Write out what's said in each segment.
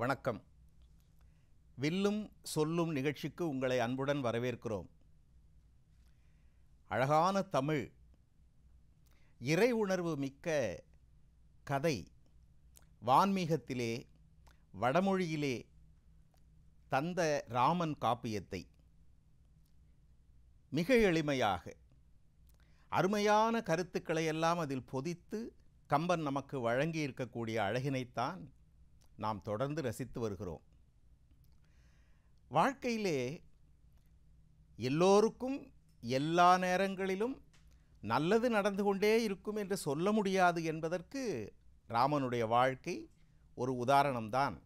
வணக்கம் வில்லும் சொல்லும் நிகழ்ச்சிக்கு உங்களை அன்புடன் வரவேற்கிறோம் அழகான தமிழ் இறை உணர்வு மிக்க கதை வான்மீகத்திலே வடமொழியிலே தந்த ராமன் காப்பியத்தை மிக எளிமையாக அருமையான கருத்துக்களை எல்லாம் அதில் பொதித்து கம்பன் நமக்கு வழங்கி இருக்கக்கூடிய அழகினைத்தான் நாம் தொடர்ந்து ரசித்து வருகிறோம் வாழ்க்கையிலே எல்லோருக்கும் எல்லா நேரங்களிலும் நல்லது நடந்து கொண்டே இருக்கும் என்று சொல்ல முடியாது என்பதற்கு ராமனுடைய வாழ்க்கை ஒரு உதாரணம்தான்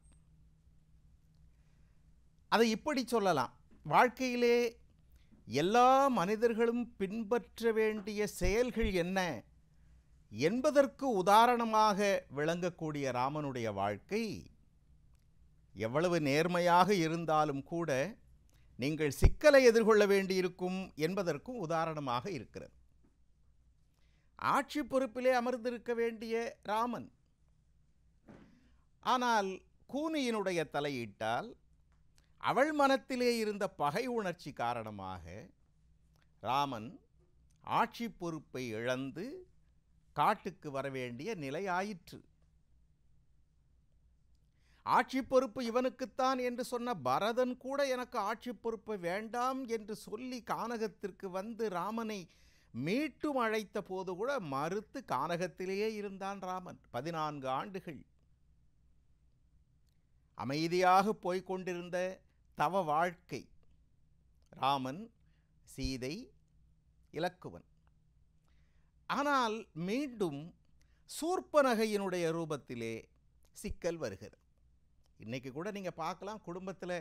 அதை இப்படி சொல்லலாம் வாழ்க்கையிலே எல்லா மனிதர்களும் பின்பற்ற வேண்டிய செயல்கள் என்ன என்பதற்கு உதாரணமாக விளங்கக்கூடிய ராமனுடைய வாழ்க்கை எவ்வளவு நேர்மையாக இருந்தாலும் கூட நீங்கள் சிக்கலை எதிர்கொள்ள வேண்டியிருக்கும் என்பதற்கும் உதாரணமாக இருக்கிறது ஆட்சி பொறுப்பிலே அமர்ந்திருக்க வேண்டிய ராமன் ஆனால் கூனியினுடைய தலையீட்டால் அவள் மனத்திலே இருந்த பகை உணர்ச்சி காரணமாக ராமன் ஆட்சி பொறுப்பை இழந்து காட்டுக்கு வரவேண்டிய நிலை ஆயிற்று ஆட்சி பொறுப்பு இவனுக்குத்தான் என்று சொன்ன பரதன் கூட எனக்கு ஆட்சி பொறுப்பு வேண்டாம் என்று சொல்லி கானகத்திற்கு வந்து ராமனை மீட்டும் அழைத்த போது கூட மறுத்து கானகத்திலேயே இருந்தான் ராமன் பதினான்கு ஆண்டுகள் அமைதியாக போய்கொண்டிருந்த தவ வாழ்க்கை ராமன் சீதை இலக்குவன் ஆனால் மீண்டும் சூர்ப்பனகையினுடைய ரூபத்திலே சிக்கல் வருகிறது இன்றைக்கி கூட நீங்கள் பார்க்கலாம் குடும்பத்தில்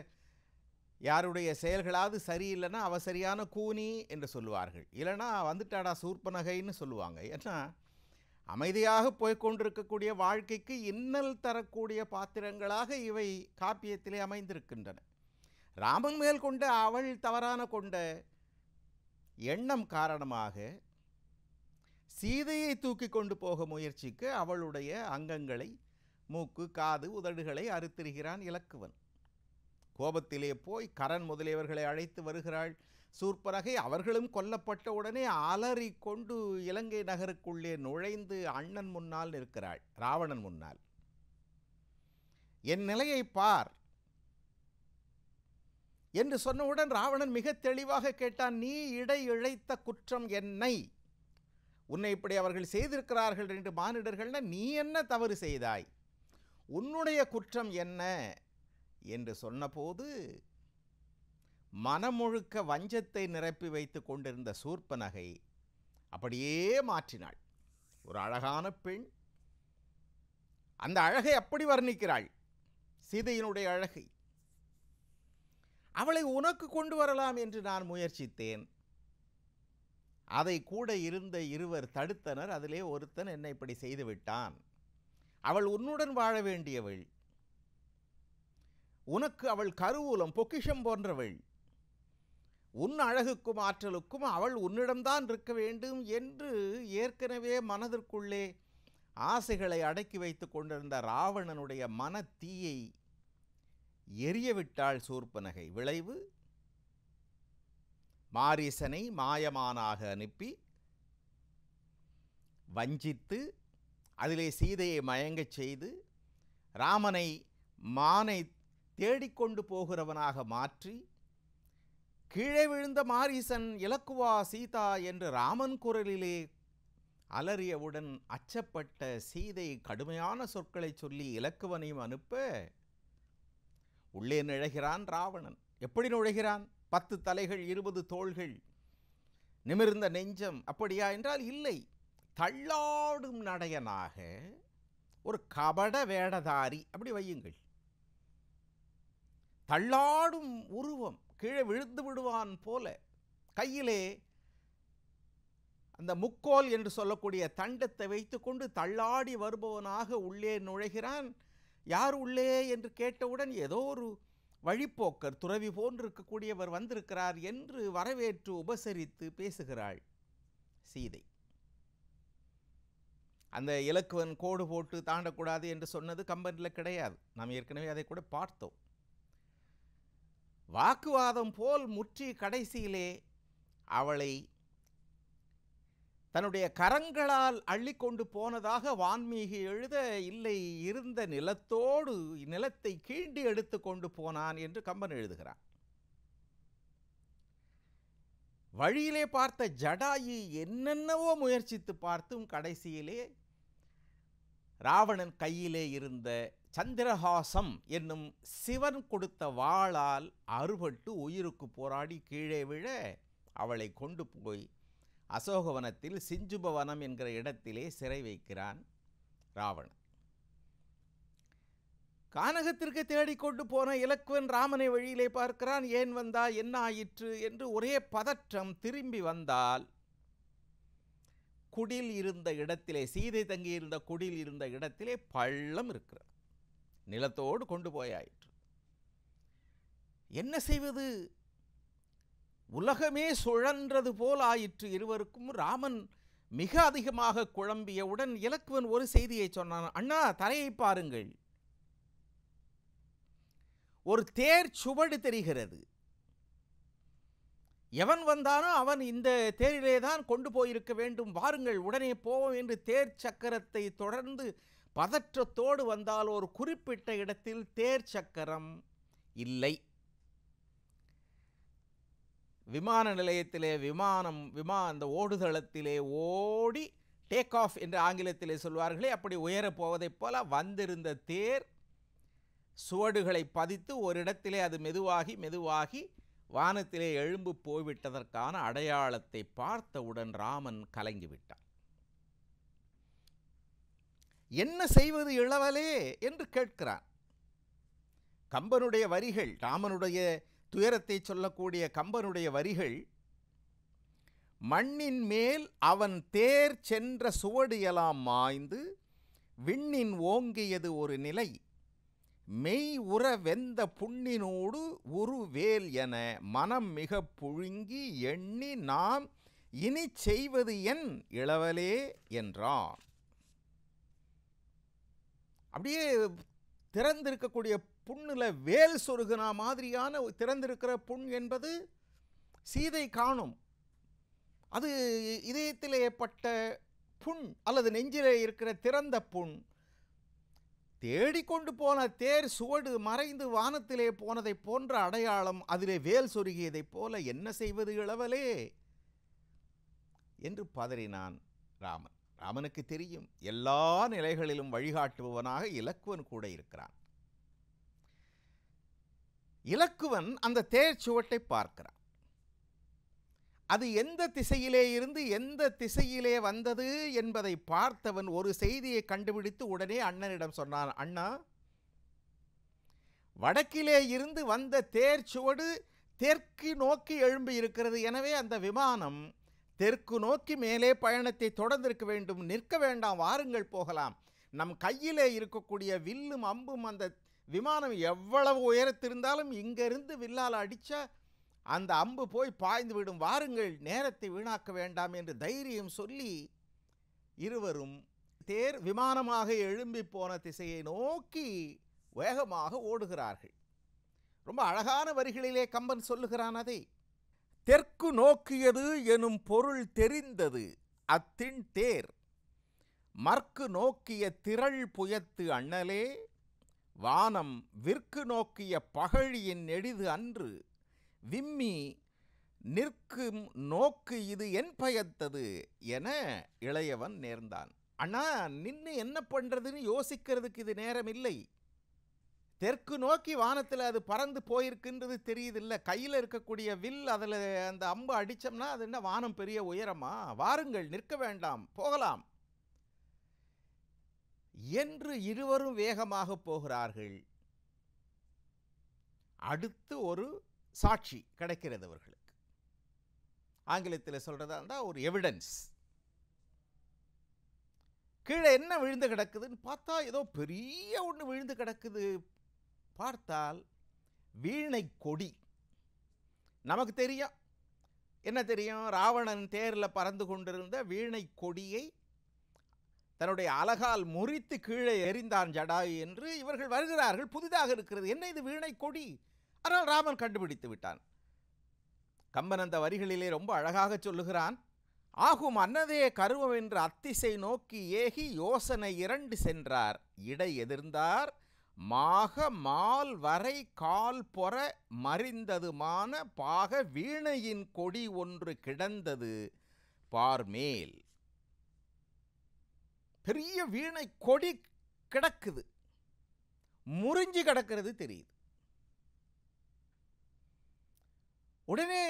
யாருடைய செயல்களாவது சரியில்லைன்னா அவ சரியான கூனி என்று சொல்லுவார்கள் இல்லைனா வந்துட்டாடா சூர்ப்பனகைன்னு சொல்லுவாங்க ஏன்னா அமைதியாக போய்கொண்டிருக்கக்கூடிய வாழ்க்கைக்கு இன்னல் தரக்கூடிய பாத்திரங்களாக இவை காப்பியத்திலே அமைந்திருக்கின்றன ராமன் மேல் கொண்ட அவள் தவறான கொண்ட எண்ணம் காரணமாக சீதையை தூக்கி கொண்டு போக முயற்சிக்க அவளுடைய அங்கங்களை மூக்கு காது உதடுகளை அறுத்திருகிறான் இலக்குவன் கோபத்திலே போய் கரண் முதலியவர்களை அழைத்து வருகிறாள் சூர்பரகை அவர்களும் கொல்லப்பட்ட உடனே அலறி கொண்டு இலங்கை நகருக்குள்ளே நுழைந்து அண்ணன் முன்னால் நிற்கிறாள் ராவணன் முன்னால் என் நிலையை பார் என்று சொன்னவுடன் ராவணன் மிக தெளிவாக கேட்டான் நீ இடை இழைத்த குற்றம் என்னை உன்னை இப்படி அவர்கள் செய்திருக்கிறார்கள் என்று மானிடர்கள்னா நீ என்ன தவறு செய்தாய் உன்னுடைய குற்றம் என்ன என்று சொன்னபோது மனமுழுக்க வஞ்சத்தை நிரப்பி வைத்து கொண்டிருந்த சூர்பனகை அப்படியே மாற்றினாள் ஒரு அழகான பெண் அந்த அழகை அப்படி வர்ணிக்கிறாள் சீதையினுடைய அழகை அவளை உனக்கு கொண்டு வரலாம் என்று நான் முயற்சித்தேன் அதை கூட இருந்த இருவர் தடுத்தனர் அதிலே ஒருத்தன் என்னை இப்படி செய்துவிட்டான் அவள் உன்னுடன் வாழ வேண்டியவள் உனக்கு அவள் கருவூலம் பொக்கிஷம் போன்றவள் உன் அழகுக்கும் ஆற்றலுக்கும் அவள் உன்னிடம்தான் இருக்க வேண்டும் என்று ஏற்கனவே மனதிற்குள்ளே ஆசைகளை அடக்கி வைத்து கொண்டிருந்த ராவணனுடைய மன தீயை எரியவிட்டாள் சூர்பனகை விளைவு மாரிசனை மாயமானாக அனுப்பி வஞ்சித்து அதிலே சீதையை மயங்கச் செய்து ராமனை மானை தேடிக்கொண்டு போகிறவனாக மாற்றி கீழே விழுந்த மாரீசன் இலக்குவா சீதா என்று ராமன் குரலிலே அலறியவுடன் அச்சப்பட்ட சீதை கடுமையான சொற்களை சொல்லி இலக்குவனையும் அனுப்ப உள்ளே நுழைகிறான் ராவணன் எப்படி நுழைகிறான் பத்து தலைகள் இருபது தோள்கள் நிமிர்ந்த நெஞ்சம் அப்படியா என்றால் இல்லை தள்ளாடும் நடையனாக ஒரு கபட வேடதாரி அப்படி வையுங்கள் தள்ளாடும் உருவம் கீழே விழுந்து விடுவான் போல கையிலே அந்த முக்கோல் என்று சொல்லக்கூடிய தண்டத்தை வைத்துக்கொண்டு தள்ளாடி வருபவனாக உள்ளே நுழைகிறான் யார் உள்ளே என்று கேட்டவுடன் ஏதோ ஒரு வழிப்போக்கர் துறவி போன்றிருக்கக்கூடியவர் வந்திருக்கிறார் என்று வரவேற்று உபசரித்து பேசுகிறாள் சீதை அந்த இலக்குவன் கோடு போட்டு தாண்டக்கூடாது என்று சொன்னது கம்பனில் கிடையாது நாம் ஏற்கனவே அதை கூட பார்த்தோம் வாக்குவாதம் போல் முற்றி கடைசியிலே அவளை தன்னுடைய கரங்களால் கொண்டு போனதாக வான்மீகி எழுத இல்லை இருந்த நிலத்தோடு நிலத்தை கீண்டி எடுத்து கொண்டு போனான் என்று கம்பன் எழுதுகிறான் வழியிலே பார்த்த ஜடாயு என்னென்னவோ முயற்சித்து பார்த்தும் கடைசியிலே ராவணன் கையிலே இருந்த சந்திரஹாசம் என்னும் சிவன் கொடுத்த வாளால் அறுபட்டு உயிருக்கு போராடி கீழே விழ அவளை கொண்டு போய் அசோகவனத்தில் சிஞ்சுபவனம் என்கிற இடத்திலே சிறை வைக்கிறான் ராவணன் கானகத்திற்கு தேடிக்கொண்டு போன இலக்குவன் ராமனை வழியிலே பார்க்கிறான் ஏன் வந்தா என்ன ஆயிற்று என்று ஒரே பதற்றம் திரும்பி வந்தால் குடில் இருந்த இடத்திலே சீதை தங்கியிருந்த குடில் இருந்த இடத்திலே பள்ளம் இருக்கிறது நிலத்தோடு கொண்டு போயாயிற்று என்ன செய்வது உலகமே சுழன்றது போல் ஆயிற்று இருவருக்கும் ராமன் மிக அதிகமாக குழம்பியவுடன் இலக்குவன் ஒரு செய்தியை சொன்னான் அண்ணா தரையை பாருங்கள் ஒரு தேர் சுவடு தெரிகிறது எவன் வந்தானோ அவன் இந்த தேரிலே தான் கொண்டு போயிருக்க வேண்டும் வாருங்கள் உடனே போவோம் என்று தேர் சக்கரத்தை தொடர்ந்து பதற்றத்தோடு வந்தால் ஒரு குறிப்பிட்ட இடத்தில் தேர் சக்கரம் இல்லை விமான நிலையத்திலே விமானம் விமா அந்த ஓடுதளத்திலே ஓடி டேக் ஆஃப் என்று ஆங்கிலத்திலே சொல்வார்களே அப்படி உயரப் போவதைப் போல வந்திருந்த தேர் சுவடுகளை பதித்து ஒரு இடத்திலே அது மெதுவாகி மெதுவாகி வானத்திலே எழும்பு போய்விட்டதற்கான அடையாளத்தை பார்த்தவுடன் ராமன் கலங்கிவிட்டான் என்ன செய்வது இளவலே என்று கேட்கிறான் கம்பனுடைய வரிகள் ராமனுடைய துயரத்தை சொல்லக்கூடிய கம்பனுடைய வரிகள் மண்ணின் மேல் அவன் தேர் சென்ற சுவடியலாம் மாய்ந்து விண்ணின் ஓங்கியது ஒரு நிலை மெய் உற வெந்த புண்ணினோடு உரு வேல் என மனம் மிக புழுங்கி எண்ணி நாம் இனி செய்வது என் இளவலே என்றான் அப்படியே திறந்திருக்கக்கூடிய புண்ணில் வேல் சொருகுனா மாதிரியான திறந்திருக்கிற புண் என்பது சீதை காணும் அது இதயத்திலே பட்ட புண் அல்லது நெஞ்சிலே இருக்கிற திறந்த புண் தேடிக்கொண்டு போன தேர் சுவடு மறைந்து வானத்திலே போனதைப் போன்ற அடையாளம் அதிலே வேல் சொருகியதைப் போல என்ன செய்வது இளவலே என்று பதறினான் ராமன் ராமனுக்கு தெரியும் எல்லா நிலைகளிலும் வழிகாட்டுபவனாக இலக்குவன் கூட இருக்கிறான் இலக்குவன் அந்த தேர்ச்சுவட்டை பார்க்கிறான் அது எந்த திசையிலே இருந்து எந்த திசையிலே வந்தது என்பதை பார்த்தவன் ஒரு செய்தியை கண்டுபிடித்து உடனே அண்ணனிடம் சொன்னான் அண்ணா வடக்கிலே இருந்து வந்த தேர்ச்சுவடு தெற்கு நோக்கி எழும்பி இருக்கிறது எனவே அந்த விமானம் தெற்கு நோக்கி மேலே பயணத்தை தொடர்ந்திருக்க வேண்டும் நிற்க வேண்டாம் வாருங்கள் போகலாம் நம் கையிலே இருக்கக்கூடிய வில்லும் அம்பும் அந்த விமானம் எவ்வளவு உயரத்திருந்தாலும் இங்கிருந்து வில்லால் அடித்தா அந்த அம்பு போய் பாய்ந்து விடும் வாருங்கள் நேரத்தை வீணாக்க வேண்டாம் என்று தைரியம் சொல்லி இருவரும் தேர் விமானமாக எழும்பி போன திசையை நோக்கி வேகமாக ஓடுகிறார்கள் ரொம்ப அழகான வரிகளிலே கம்பன் சொல்லுகிறான் அதை தெற்கு நோக்கியது எனும் பொருள் தெரிந்தது அத்தின் தேர் மற்கு நோக்கிய திரள் புயத்து அண்ணலே வானம் விற்கு நோக்கிய பகழியின் எளிது அன்று விம்மி நிற்கும் நோக்கு இது என் பயத்தது என இளையவன் நேர்ந்தான் அண்ணா நின்று என்ன பண்ணுறதுன்னு யோசிக்கிறதுக்கு இது நேரம் இல்லை தெற்கு நோக்கி வானத்தில் அது பறந்து போயிருக்குன்றது தெரியுதில்ல கையில் இருக்கக்கூடிய வில் அதில் அந்த அம்பு அடித்தோம்னா அது என்ன வானம் பெரிய உயரமா வாருங்கள் நிற்க வேண்டாம் போகலாம் என்று இருவரும் வேகமாக போகிறார்கள் அடுத்து ஒரு சாட்சி கிடைக்கிறது அவர்களுக்கு ஆங்கிலத்தில் சொல்கிறதா இருந்தால் ஒரு எவிடன்ஸ் கீழே என்ன விழுந்து கிடக்குதுன்னு பார்த்தா ஏதோ பெரிய ஒன்று விழுந்து கிடக்குது பார்த்தால் வீணை கொடி நமக்கு தெரியும் என்ன தெரியும் ராவணன் தேரில் பறந்து கொண்டிருந்த வீணை கொடியை தன்னுடைய அழகால் முறித்து கீழே எறிந்தான் ஜடாயு என்று இவர்கள் வருகிறார்கள் புதிதாக இருக்கிறது என்ன இது வீணை கொடி ஆனால் ராமன் கண்டுபிடித்து விட்டான் கம்பன் அந்த வரிகளிலே ரொம்ப அழகாக சொல்லுகிறான் ஆகும் அன்னதே கருவம் என்று அத்திசை நோக்கி ஏகி யோசனை இரண்டு சென்றார் இடை எதிர்ந்தார் மாக மால் வரை கால் பொற மறிந்ததுமான பாக வீணையின் கொடி ஒன்று கிடந்தது பார்மேல் பெரிய வீணை கொடி கிடக்குது முறிஞ்சு கிடக்கிறது தெரியுது உடனே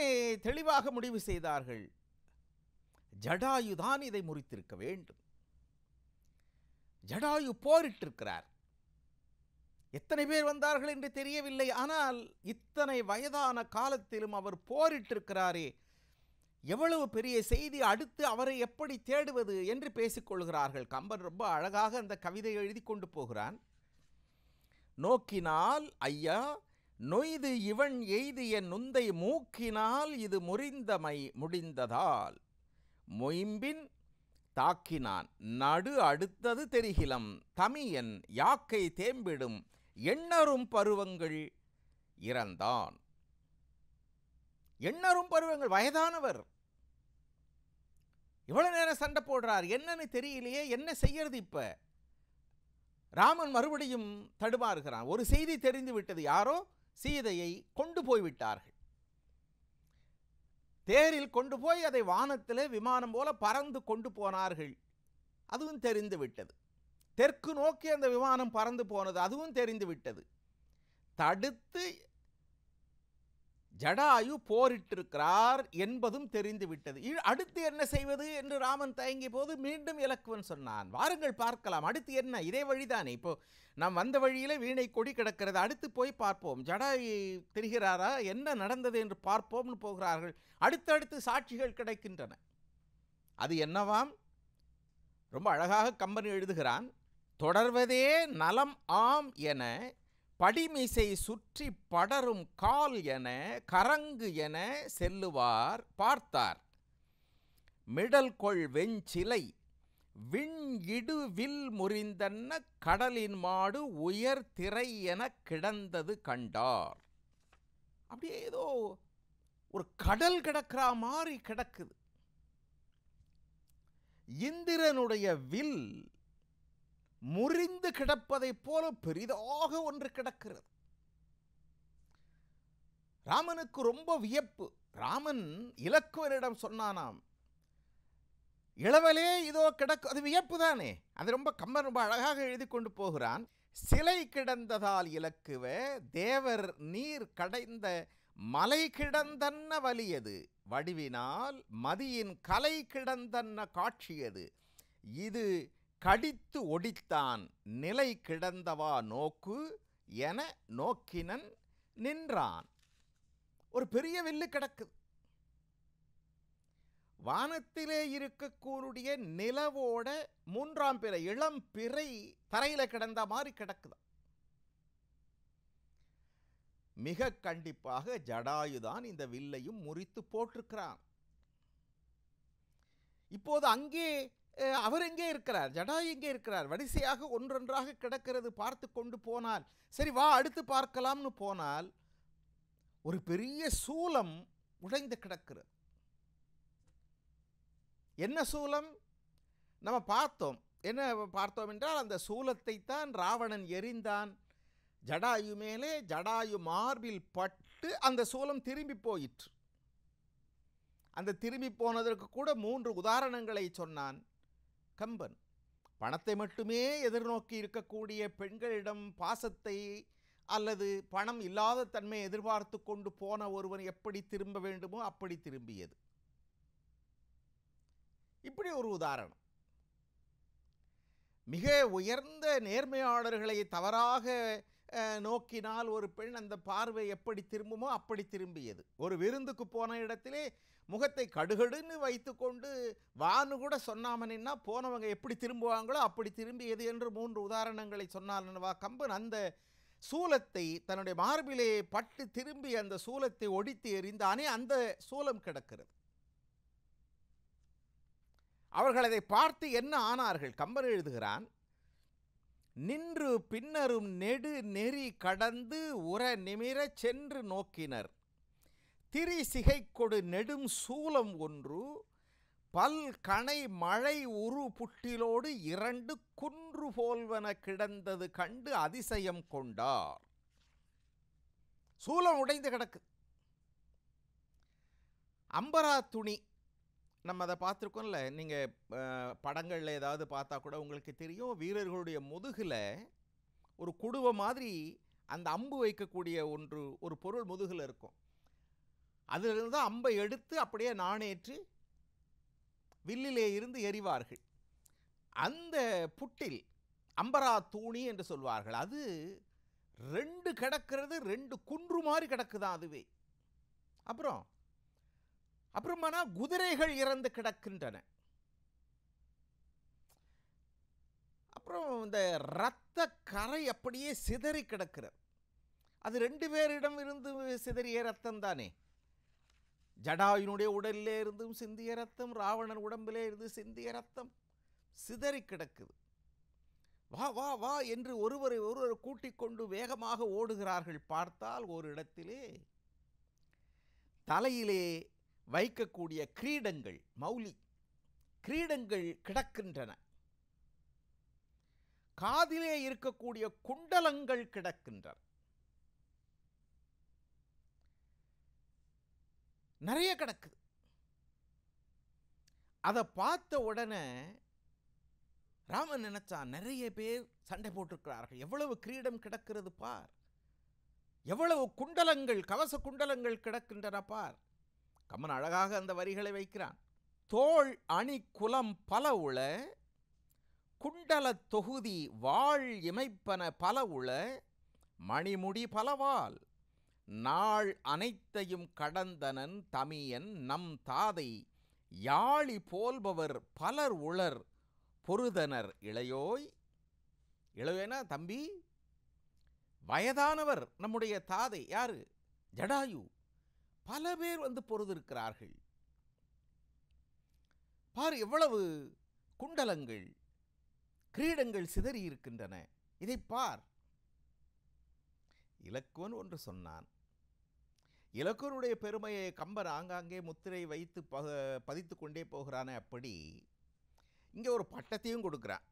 தெளிவாக முடிவு செய்தார்கள் ஜடாயுதான் இதை முறித்திருக்க வேண்டும் ஜடாயு போரிட்டிருக்கிறார் எத்தனை பேர் வந்தார்கள் என்று தெரியவில்லை ஆனால் இத்தனை வயதான காலத்திலும் அவர் போரிட்டிருக்கிறாரே எவ்வளவு பெரிய செய்தி அடுத்து அவரை எப்படி தேடுவது என்று பேசிக்கொள்கிறார்கள் கம்பன் ரொம்ப அழகாக அந்த கவிதை எழுதி கொண்டு போகிறான் நோக்கினால் ஐயா நொய்து இவன் எய்திய நுந்தை மூக்கினால் இது முறிந்தமை முடிந்ததால் மொயம்பின் தாக்கினான் நடு அடுத்தது தெரிகிலம் தமியன் யாக்கை தேம்பிடும் எண்ணரும் பருவங்கள் இறந்தான் எண்ணரும் பருவங்கள் வயதானவர் இவ்வளோ நேரம் சண்டை போடுறார் என்னன்னு தெரியலையே என்ன செய்யறது இப்போ ராமன் மறுபடியும் தடுமாறுகிறான் ஒரு செய்தி தெரிந்து விட்டது யாரோ சீதையை கொண்டு போய்விட்டார்கள் தேரில் கொண்டு போய் அதை வானத்தில் விமானம் போல பறந்து கொண்டு போனார்கள் அதுவும் தெரிந்து விட்டது தெற்கு நோக்கி அந்த விமானம் பறந்து போனது அதுவும் தெரிந்து விட்டது தடுத்து ஜடாயு போரிட்டிருக்கிறார் என்பதும் தெரிந்துவிட்டது அடுத்து என்ன செய்வது என்று ராமன் தயங்கிய போது மீண்டும் இலக்குவன் சொன்னான் வாருங்கள் பார்க்கலாம் அடுத்து என்ன இதே வழிதானே இப்போ நாம் வந்த வழியிலே வீணை கொடி கிடக்கிறது அடுத்து போய் பார்ப்போம் ஜடாயு தெரிகிறாரா என்ன நடந்தது என்று பார்ப்போம்னு போகிறார்கள் அடுத்தடுத்து சாட்சிகள் கிடைக்கின்றன அது என்னவாம் ரொம்ப அழகாக கம்பெனி எழுதுகிறான் தொடர்வதே நலம் ஆம் என படிமிசை சுற்றி படரும் கால் என கரங்கு என செல்லுவார் பார்த்தார் மிடல் கொள் வெஞ்சிலை விண் வில் முறிந்தன்ன கடலின் மாடு உயர் திரை என கிடந்தது கண்டார் அப்படியே ஏதோ ஒரு கடல் கிடக்கிற மாதிரி கிடக்குது இந்திரனுடைய வில் முறிந்து கிடப்பதைப் போல பெரிதாக ஒன்று கிடக்கிறது ராமனுக்கு ரொம்ப வியப்பு ராமன் இலக்குவனிடம் சொன்னானாம் இளவலே இதோ கிடக்கு அது வியப்பு தானே அது ரொம்ப கம்ம ரொம்ப அழகாக எழுதி கொண்டு போகிறான் சிலை கிடந்ததால் இலக்குவ தேவர் நீர் கடைந்த மலை கிடந்தன்ன வலியது வடிவினால் மதியின் கலை கிடந்தன்ன காட்சியது இது கடித்து ஒடித்தான் நிலை கிடந்தவா நோக்கு என நோக்கினன் நின்றான் ஒரு பெரிய வில்லு கிடக்குது வானத்திலே இருக்கக்கூடிய நிலவோட மூன்றாம் பிறை இளம் பிறை தரையில் கிடந்த மாதிரி கிடக்குது மிக கண்டிப்பாக ஜடாயுதான் இந்த வில்லையும் முறித்து போட்டிருக்கிறான் இப்போது அங்கே அவர் எங்கே இருக்கிறார் ஜடா எங்கே இருக்கிறார் வரிசையாக ஒன்றொன்றாக கிடக்கிறது பார்த்து கொண்டு போனால் சரி வா அடுத்து பார்க்கலாம்னு போனால் ஒரு பெரிய சூலம் உடைந்து கிடக்கிறது என்ன சூலம் நம்ம பார்த்தோம் என்ன பார்த்தோம் என்றால் அந்த சூலத்தை தான் ராவணன் எரிந்தான் ஜடாயு மேலே ஜடாயு மார்பில் பட்டு அந்த சூலம் திரும்பி போயிற்று அந்த திரும்பி போனதற்கு கூட மூன்று உதாரணங்களை சொன்னான் கம்பன் பணத்தை மட்டுமே எதிர்நோக்கி இருக்கக்கூடிய பெண்களிடம் பாசத்தை அல்லது பணம் இல்லாத தன்மையை எதிர்பார்த்து கொண்டு போன ஒருவன் எப்படி திரும்ப வேண்டுமோ அப்படி திரும்பியது இப்படி ஒரு உதாரணம் மிக உயர்ந்த நேர்மையாளர்களை தவறாக நோக்கினால் ஒரு பெண் அந்த பார்வை எப்படி திரும்புமோ அப்படி திரும்பியது ஒரு விருந்துக்கு போன இடத்திலே முகத்தை கடுகடுன்னு கொண்டு வான்னு கூட நின்னா போனவங்க எப்படி திரும்புவாங்களோ அப்படி திரும்பியது என்று மூன்று உதாரணங்களை சொன்னாலவா கம்பன் அந்த சூலத்தை தன்னுடைய மார்பிலே பட்டு திரும்பி அந்த சூலத்தை ஒடித்து எறிந்தானே அந்த சூலம் கிடக்கிறது அவர்கள் அதை பார்த்து என்ன ஆனார்கள் கம்பன் எழுதுகிறான் நின்று பின்னரும் நெடு நெறி கடந்து உர நிமிர சென்று நோக்கினர் திரி கொடு நெடும் சூலம் ஒன்று பல் கணை மழை உரு புட்டிலோடு இரண்டு குன்று போல்வன கிடந்தது கண்டு அதிசயம் கொண்டார் சூலம் உடைந்து கிடக்கு அம்பரா துணி நம்ம அதை பார்த்துருக்கோம்ல நீங்கள் படங்களில் ஏதாவது பார்த்தா கூட உங்களுக்கு தெரியும் வீரர்களுடைய முதுகில் ஒரு குடுவை மாதிரி அந்த அம்பு வைக்கக்கூடிய ஒன்று ஒரு பொருள் முதுகில் இருக்கும் அதிலிருந்து அம்பை எடுத்து அப்படியே நாணேற்றி வில்லிலே இருந்து எறிவார்கள் அந்த புட்டில் அம்பரா தூணி என்று சொல்வார்கள் அது ரெண்டு கிடக்கிறது ரெண்டு குன்று மாதிரி கிடக்குதான் அதுவே அப்புறம் அப்புறமானா குதிரைகள் இறந்து கிடக்கின்றன அப்புறம் இந்த இரத்த கரை அப்படியே சிதறி கிடக்கிறது அது ரெண்டு பேரிடம் இருந்து சிதறிய ரத்தம் தானே ஜடாயுனுடைய உடலிலே இருந்தும் சிந்திய ரத்தம் ராவணன் உடம்பிலே இருந்து சிந்திய ரத்தம் சிதறி கிடக்குது வா வா வா என்று ஒருவரை ஒருவர் கூட்டிக் கொண்டு வேகமாக ஓடுகிறார்கள் பார்த்தால் ஒரு இடத்திலே தலையிலே வைக்கக்கூடிய கிரீடங்கள் மௌலி கிரீடங்கள் கிடக்கின்றன காதிலே இருக்கக்கூடிய குண்டலங்கள் கிடக்கின்றன நிறைய கிடக்குது அதை பார்த்த உடனே ராமன் நினைச்சா நிறைய பேர் சண்டை போட்டிருக்கிறார்கள் எவ்வளவு கிரீடம் கிடக்கிறது பார் எவ்வளவு குண்டலங்கள் கவச குண்டலங்கள் கிடக்கின்றன பார் கம்மன் அழகாக அந்த வரிகளை வைக்கிறான் தோள் அணி குலம் பல உள குண்டல தொகுதி வாழ் இமைப்பன பல உள மணிமுடி பலவால் நாள் அனைத்தையும் கடந்தனன் தமியன் நம் தாதை யாழி போல்பவர் பலர் உளர் பொருதனர் இளையோய் இளையோனா தம்பி வயதானவர் நம்முடைய தாதை யாரு ஜடாயு பல பேர் வந்து பொருதிருக்கிறார்கள் பார் எவ்வளவு குண்டலங்கள் கிரீடங்கள் சிதறியிருக்கின்றன இதை பார் இலக்குவன் ஒன்று சொன்னான் இலக்குவனுடைய பெருமையை கம்பர் ஆங்காங்கே முத்திரை வைத்து பக பதித்து கொண்டே போகிறானே அப்படி இங்கே ஒரு பட்டத்தையும் கொடுக்குறான்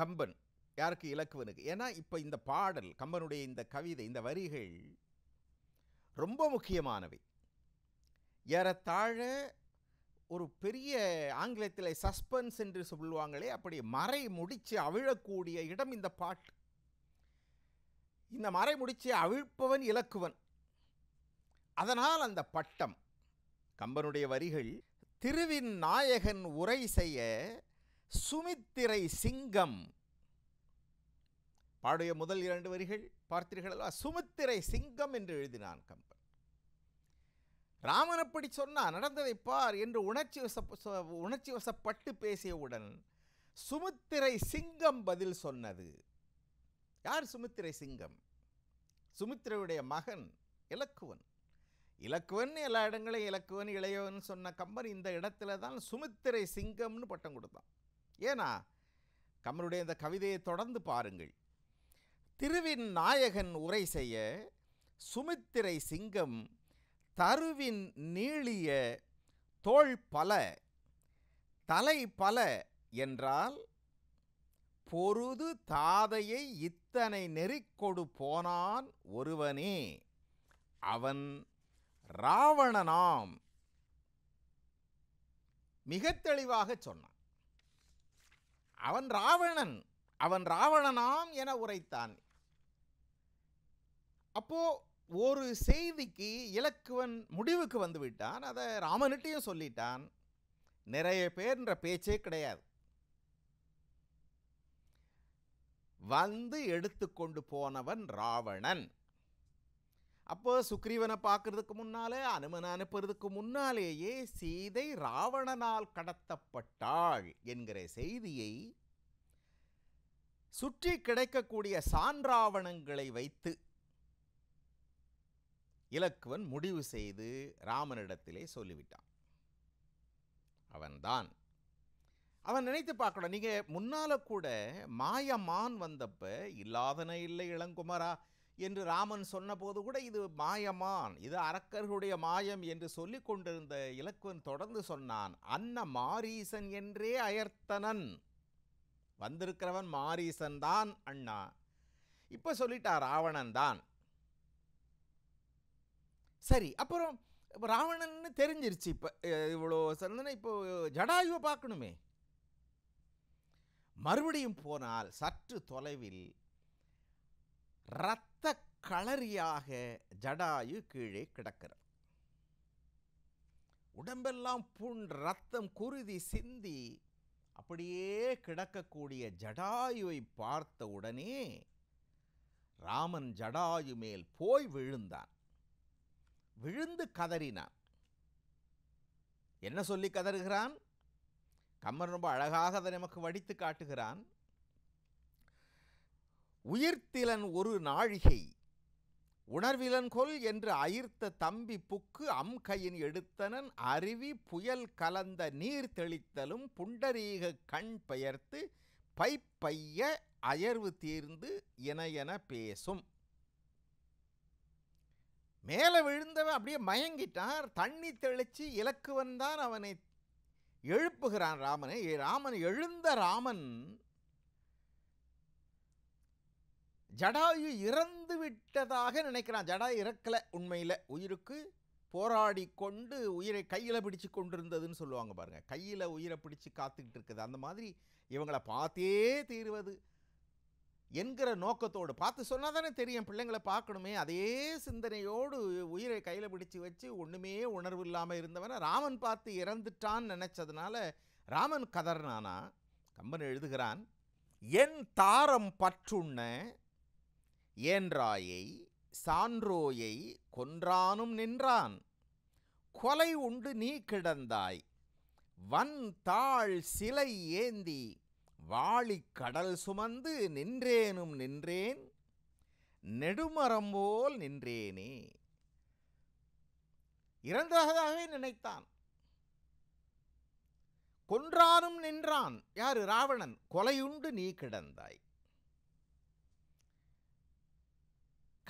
கம்பன் யாருக்கு இலக்குவனுக்கு ஏன்னா இப்போ இந்த பாடல் கம்பனுடைய இந்த கவிதை இந்த வரிகள் ரொம்ப முக்கியமானவை ஏறத்தாழ ஒரு பெரிய ஆங்கிலத்தில் சஸ்பென்ஸ் என்று சொல்லுவாங்களே அப்படி மறை முடித்து அவிழக்கூடிய இடம் இந்த பாட்டு இந்த மறைமுடிச்சை அவிழ்ப்பவன் இலக்குவன் அதனால் அந்த பட்டம் கம்பனுடைய வரிகள் திருவின் நாயகன் உரை செய்ய சுமித்திரை சிங்கம் பாடிய முதல் இரண்டு வரிகள் பார்த்தீர்கள் அல்லவா சுமித்திரை சிங்கம் என்று எழுதினான் கம்பன் ராமன் அப்படி சொன்னா நடந்ததை பார் என்று உணர்ச்சி வச உணர்ச்சி வசப்பட்டு பேசியவுடன் சுமித்திரை சிங்கம் பதில் சொன்னது யார் சுமித்திரை சிங்கம் சுமித்திரையுடைய மகன் இலக்குவன் இலக்குவன் எல்லா இடங்களையும் இலக்குவன் இளையவன் சொன்ன கம்பன் இந்த இடத்துல தான் சுமித்திரை சிங்கம்னு பட்டம் கொடுத்தான் ஏன்னா கம்மனுடைய இந்த கவிதையை தொடர்ந்து பாருங்கள் திருவின் நாயகன் உரை செய்ய சுமித்திரை சிங்கம் தருவின் நீளிய தோல் பல தலை பல என்றால் பொருது தாதையை இத்தனை நெறிக்கொடு போனான் ஒருவனே அவன் ராவணனாம் மிக தெளிவாக சொன்னான் அவன் ராவணன் அவன் ராவணனாம் என உரைத்தான் அப்போ ஒரு செய்திக்கு இலக்குவன் முடிவுக்கு வந்துவிட்டான் அதை ராமனுட்டையும் சொல்லிட்டான் நிறைய பேர்ன்ற பேச்சே கிடையாது வந்து எடுத்து கொண்டு போனவன் ராவணன் அப்போ சுக்ரீவனை பார்க்கறதுக்கு முன்னாலே அனுமன் அனுப்புறதுக்கு முன்னாலேயே சீதை ராவணனால் கடத்தப்பட்டாள் என்கிற செய்தியை சுற்றி கிடைக்கக்கூடிய சான்றாவணங்களை வைத்து இலக்குவன் முடிவு செய்து ராமனிடத்திலே சொல்லிவிட்டான் அவன்தான் அவன் நினைத்து பார்க்கணும் நீங்கள் முன்னால் கூட மாயமான் வந்தப்ப இல்லாதன இல்லை இளங்குமரா என்று ராமன் சொன்னபோது கூட இது மாயமான் இது அரக்கர்களுடைய மாயம் என்று சொல்லி கொண்டிருந்த இலக்குவன் தொடர்ந்து சொன்னான் அன்ன மாரீசன் என்றே அயர்த்தனன் வந்திருக்கிறவன் மாரீசன் தான் அண்ணா இப்போ சொல்லிட்டா ராவணன் தான் சரி அப்புறம் ராவணன்னு தெரிஞ்சிருச்சு இப்போ இவ்வளோ சொன்னா இப்போ ஜடாயுவை பார்க்கணுமே மறுபடியும் போனால் சற்று தொலைவில் இரத்த களரியாக ஜடாயு கீழே கிடக்கிறது உடம்பெல்லாம் புண் ரத்தம் குருதி சிந்தி அப்படியே கிடக்கக்கூடிய ஜடாயுவை பார்த்த உடனே ராமன் ஜடாயு மேல் போய் விழுந்தான் விழுந்து கதறினான் என்ன சொல்லி கதறுகிறான் கம்மன் ரொம்ப அழகாக அதை நமக்கு வடித்து காட்டுகிறான் உயிர்த்திலன் ஒரு நாழிகை உணர்விலன் கொல் என்று அயிர்த்த தம்பி புக்கு அம் கையின் எடுத்தனன் அருவி புயல் கலந்த நீர் தெளித்தலும் புண்டரீக கண் பெயர்த்து பைப்பைய அயர்வு தீர்ந்து என என பேசும் மேலே விழுந்தவன் அப்படியே மயங்கிட்டான் தண்ணி தெளிச்சு இலக்குவன் தான் அவனை எழுப்புகிறான் ராமனை ராமன் எழுந்த ராமன் ஜடாயு இறந்து விட்டதாக நினைக்கிறான் ஜடாயு இறக்கலை உண்மையில் உயிருக்கு போராடி கொண்டு உயிரை கையில் பிடிச்சு கொண்டிருந்ததுன்னு சொல்லுவாங்க பாருங்கள் கையில் உயிரை பிடிச்சு காத்துக்கிட்டு இருக்குது அந்த மாதிரி இவங்களை பார்த்தே தீர்வது என்கிற நோக்கத்தோடு பார்த்து சொன்னால் தானே தெரியும் பிள்ளைங்களை பார்க்கணுமே அதே சிந்தனையோடு உயிரை கையில் பிடிச்சி வச்சு ஒன்றுமே உணர்வு இல்லாமல் இருந்தவனை ராமன் பார்த்து இறந்துட்டான்னு நினச்சதுனால ராமன் கதர்னானா கம்பன் எழுதுகிறான் என் தாரம் பற்றுண்ண ஏன்றாயை சான்றோயை கொன்றானும் நின்றான் கொலை உண்டு நீ கிடந்தாய் வன் தாழ் சிலை ஏந்தி வாளிக் கடல் சுமந்து நின்றேனும் நின்றேன் நெடுமரம் போல் நின்றேனே இறந்ததாகவே நினைத்தான் கொன்றானும் நின்றான் யாரு ராவணன் கொலையுண்டு நீ கிடந்தாய்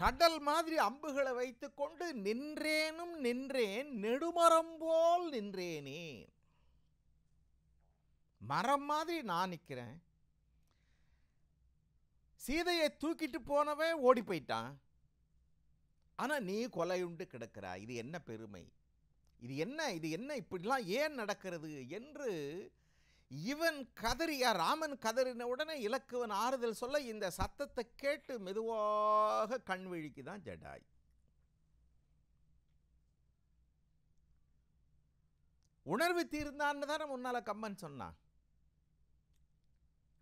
கடல் மாதிரி அம்புகளை வைத்துக்கொண்டு நின்றேனும் நின்றேன் நெடுமரம் போல் நின்றேனே மரம் மாதிரி நான் நிற்கிறேன் சீதையை தூக்கிட்டு போனவன் ஓடி போயிட்டான் ஆனால் நீ கொலையுண்டு கிடக்கிறா இது என்ன பெருமை இது என்ன இது என்ன இப்படிலாம் ஏன் நடக்கிறது என்று இவன் கதறியா ராமன் கதறின உடனே இலக்குவன் ஆறுதல் சொல்ல இந்த சத்தத்தை கேட்டு மெதுவாக கண் விழிக்கு தான் ஜடாய் உணர்வு தீர்ந்தான்னு தானே முன்னால கம்மன் சொன்னான்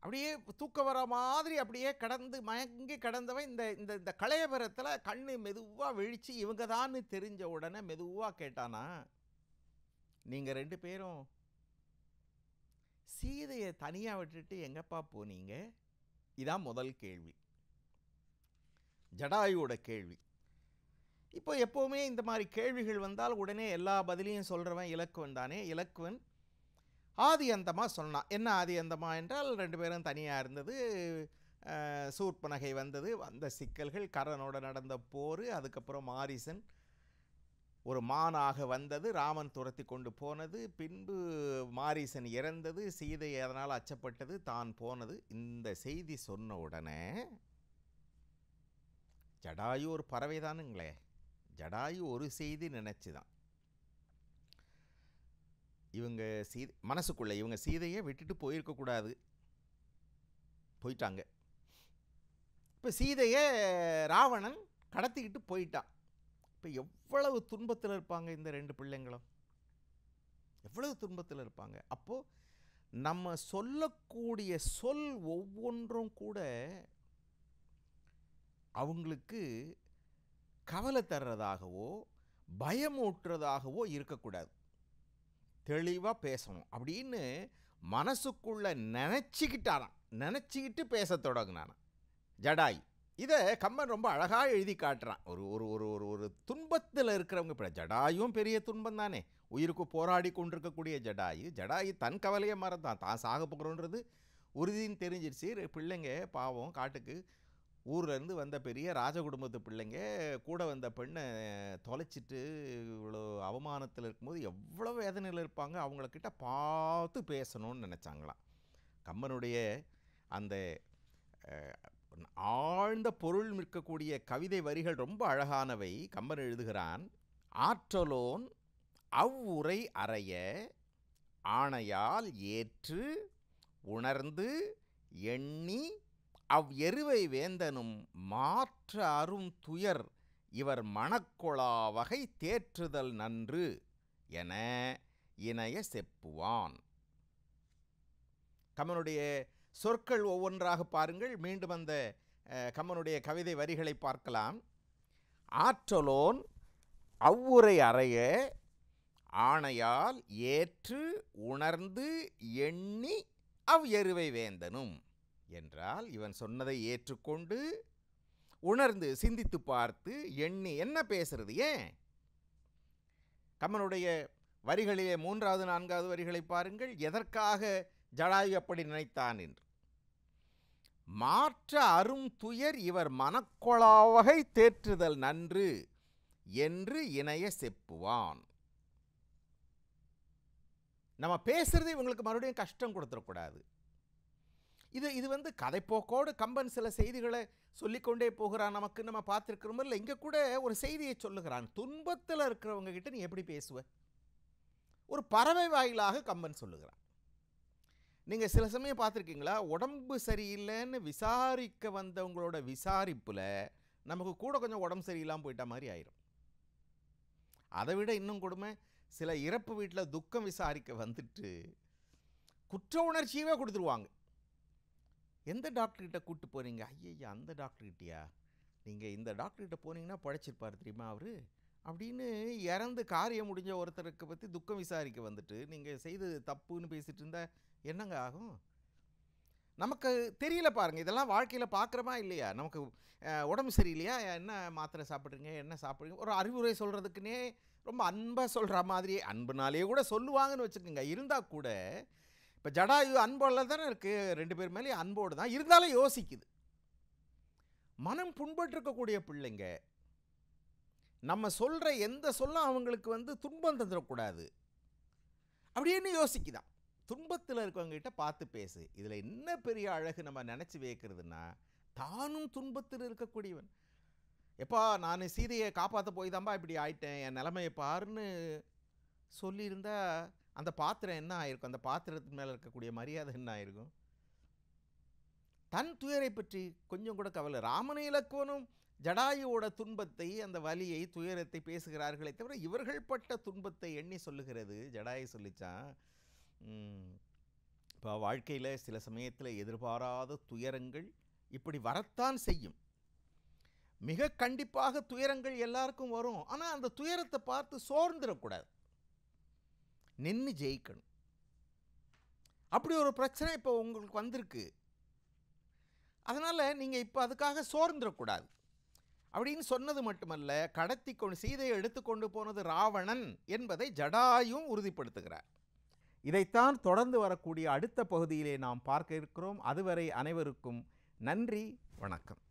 அப்படியே தூக்கம் வர மாதிரி அப்படியே கடந்து மயங்கி கடந்தவன் இந்த இந்த இந்த களையபரத்தில் கண் மெதுவாக விழித்து இவங்க தான் தெரிஞ்ச உடனே மெதுவாக கேட்டானா நீங்கள் ரெண்டு பேரும் சீதையை தனியாக விட்டுட்டு எங்கப்பா போனீங்க இதான் முதல் கேள்வி ஜடாயுவோட கேள்வி இப்போ எப்போவுமே இந்த மாதிரி கேள்விகள் வந்தால் உடனே எல்லா பதிலையும் சொல்கிறவன் இலக்குவன் தானே இலக்குவன் ஆதி அந்தமாக சொன்னான் என்ன ஆதி அந்தமா என்றால் ரெண்டு பேரும் தனியாக இருந்தது சூர்ப்பனகை வந்தது வந்த சிக்கல்கள் கரனோட நடந்த போர் அதுக்கப்புறம் மாரிசன் ஒரு மானாக வந்தது ராமன் துரத்தி கொண்டு போனது பின்பு மாரீசன் இறந்தது சீதை அதனால் அச்சப்பட்டது தான் போனது இந்த செய்தி சொன்ன உடனே ஜடாயு ஒரு பறவை ஜடாயு ஒரு செய்தி நினச்சி தான் இவங்க சீதை மனசுக்குள்ளே இவங்க சீதையை விட்டுட்டு போயிருக்கக்கூடாது போயிட்டாங்க இப்போ சீதையை ராவணன் கடத்திக்கிட்டு போயிட்டான் இப்போ எவ்வளவு துன்பத்தில் இருப்பாங்க இந்த ரெண்டு பிள்ளைங்களும் எவ்வளவு துன்பத்தில் இருப்பாங்க அப்போது நம்ம சொல்லக்கூடிய சொல் ஒவ்வொன்றும் கூட அவங்களுக்கு கவலை தர்றதாகவோ பயமூட்டுறதாகவோ இருக்கக்கூடாது தெளிவாக பேசணும் அப்படின்னு மனசுக்குள்ளே நினச்சிக்கிட்டாரான் நினச்சிக்கிட்டு பேச தொடங்கினான் ஜடாய் இதை கம்மன் ரொம்ப அழகாக எழுதி காட்டுறான் ஒரு ஒரு ஒரு ஒரு ஒரு துன்பத்தில் இருக்கிறவங்க இப்போ ஜடாயும் பெரிய துன்பம் தானே உயிருக்கு போராடி கொண்டிருக்கக்கூடிய ஜடாயு ஜடாயு தன் கவலையை மறந்தான் தான் சாக போகிறோன்றது உறுதின்னு தெரிஞ்சிருச்சு பிள்ளைங்க பாவம் காட்டுக்கு ஊர்லேருந்து வந்த பெரிய ராஜ குடும்பத்து பிள்ளைங்க கூட வந்த பெண்ணை தொலைச்சிட்டு இவ்வளோ அவமானத்தில் இருக்கும்போது எவ்வளோ வேதனையில் இருப்பாங்க அவங்களக்கிட்ட பார்த்து பேசணும்னு நினச்சாங்களாம் கம்மனுடைய அந்த ஆழ்ந்த பொருள் இருக்கக்கூடிய கவிதை வரிகள் ரொம்ப அழகானவை கம்பன் எழுதுகிறான் ஆற்றலோன் அவ்வுரை அறைய ஆணையால் ஏற்று உணர்ந்து எண்ணி அவ் எருவை வேந்தனும் மாற்ற அரும் துயர் இவர் மணக்கொளா வகை தேற்றுதல் நன்று என இணைய செப்புவான் கமனுடைய சொற்கள் ஒவ்வொன்றாக பாருங்கள் மீண்டும் அந்த கம்மனுடைய கவிதை வரிகளை பார்க்கலாம் ஆற்றலோன் அவ்வுரை அறைய ஆணையால் ஏற்று உணர்ந்து எண்ணி அவ் எருவை வேந்தனும் என்றால் இவன் சொன்னதை ஏற்றுக்கொண்டு உணர்ந்து சிந்தித்து பார்த்து எண்ணி என்ன பேசுறது ஏன் கம்மனுடைய வரிகளிலே மூன்றாவது நான்காவது வரிகளை பாருங்கள் எதற்காக ஜடாயு அப்படி நினைத்தான் என்று மாற்ற அரும் துயர் இவர் மனக்கொளாவகை தேற்றுதல் நன்று என்று இணைய செப்புவான் நம்ம பேசுறது இவங்களுக்கு மறுபடியும் கஷ்டம் கொடுத்துடக்கூடாது இது இது வந்து கதைப்போக்கோடு கம்பன் சில செய்திகளை சொல்லிக்கொண்டே போகிறான் நமக்கு நம்ம பார்த்துருக்கிறோம் இல்லை இங்கே கூட ஒரு செய்தியை சொல்லுகிறான் துன்பத்தில் இருக்கிறவங்க கிட்ட நீ எப்படி பேசுவ ஒரு பறவை வாயிலாக கம்பன் சொல்லுகிறான் நீங்கள் சில சமயம் பார்த்துருக்கீங்களா உடம்பு சரியில்லைன்னு விசாரிக்க வந்தவங்களோட விசாரிப்பில் நமக்கு கூட கொஞ்சம் உடம்பு சரியில்லாமல் போயிட்ட மாதிரி ஆயிரும் அதை விட இன்னும் கொடுமை சில இறப்பு வீட்டில் துக்கம் விசாரிக்க வந்துட்டு குற்ற உணர்ச்சியவே கொடுத்துருவாங்க எந்த டாக்டர்கிட்ட கூப்பிட்டு போகிறீங்க ஐயய்யா அந்த டாக்டர்கிட்டயா நீங்கள் இந்த டாக்டர்கிட்ட போனீங்கன்னா பழைச்சிருப்பார் தெரியுமா அவர் அப்படின்னு இறந்து காரியம் முடிஞ்ச ஒருத்தருக்கு பற்றி துக்கம் விசாரிக்க வந்துட்டு நீங்கள் செய்தது தப்புன்னு பேசிகிட்டு இருந்தால் என்னங்க ஆகும் நமக்கு தெரியல பாருங்கள் இதெல்லாம் வாழ்க்கையில் பார்க்குறமா இல்லையா நமக்கு உடம்பு சரியில்லையா என்ன மாத்திரை சாப்பிட்றீங்க என்ன சாப்பிட்றீங்க ஒரு அறிவுரை சொல்கிறதுக்குன்னே ரொம்ப அன்பாக சொல்கிற மாதிரி அன்புனாலே கூட சொல்லுவாங்கன்னு வச்சுக்கோங்க இருந்தால் கூட இப்போ ஜடாயு அன்போடு தானே இருக்குது ரெண்டு பேர் மேலேயும் அன்போடு தான் இருந்தாலும் யோசிக்குது மனம் புண்பட்டிருக்கக்கூடிய பிள்ளைங்க நம்ம சொல்கிற எந்த சொல்லும் அவங்களுக்கு வந்து துன்பம் தந்துடக்கூடாது அப்படின்னு யோசிக்குதான் துன்பத்தில் இருக்கவங்ககிட்ட பார்த்து பேசு இதில் என்ன பெரிய அழகு நம்ம நினச்சி வைக்கிறதுனா தானும் துன்பத்தில் இருக்கக்கூடியவன் எப்பா நான் சீதையை காப்பாற்ற போய் தான்ப்பா இப்படி ஆயிட்டேன் என் நிலைமையை பாருன்னு சொல்லியிருந்தால் அந்த பாத்திரம் என்ன ஆயிருக்கும் அந்த பாத்திரத்து மேலே இருக்கக்கூடிய மரியாதை என்ன ஆயிருக்கும் தன் துயரை பற்றி கொஞ்சம் கூட கவலை ராமன இலக்கோனும் ஜடாயுவோட துன்பத்தை அந்த வலியை துயரத்தை பேசுகிறார்களே தவிர இவர்கள் பட்ட துன்பத்தை எண்ணி சொல்லுகிறது ஜடாயு சொல்லிச்சான் இப்போ வாழ்க்கையில் சில சமயத்தில் எதிர்பாராத துயரங்கள் இப்படி வரத்தான் செய்யும் மிக கண்டிப்பாக துயரங்கள் எல்லாருக்கும் வரும் ஆனால் அந்த துயரத்தை பார்த்து சோர்ந்துடக்கூடாது நின்று ஜெயிக்கணும் அப்படி ஒரு பிரச்சனை இப்போ உங்களுக்கு வந்திருக்கு அதனால் நீங்கள் இப்போ அதுக்காக சோர்ந்துடக்கூடாது அப்படின்னு சொன்னது மட்டுமல்ல கடத்தி கொண்டு சீதையை எடுத்துக்கொண்டு போனது ராவணன் என்பதை ஜடாயும் உறுதிப்படுத்துகிறார் இதைத்தான் தொடர்ந்து வரக்கூடிய அடுத்த பகுதியிலே நாம் பார்க்க இருக்கிறோம் அதுவரை அனைவருக்கும் நன்றி வணக்கம்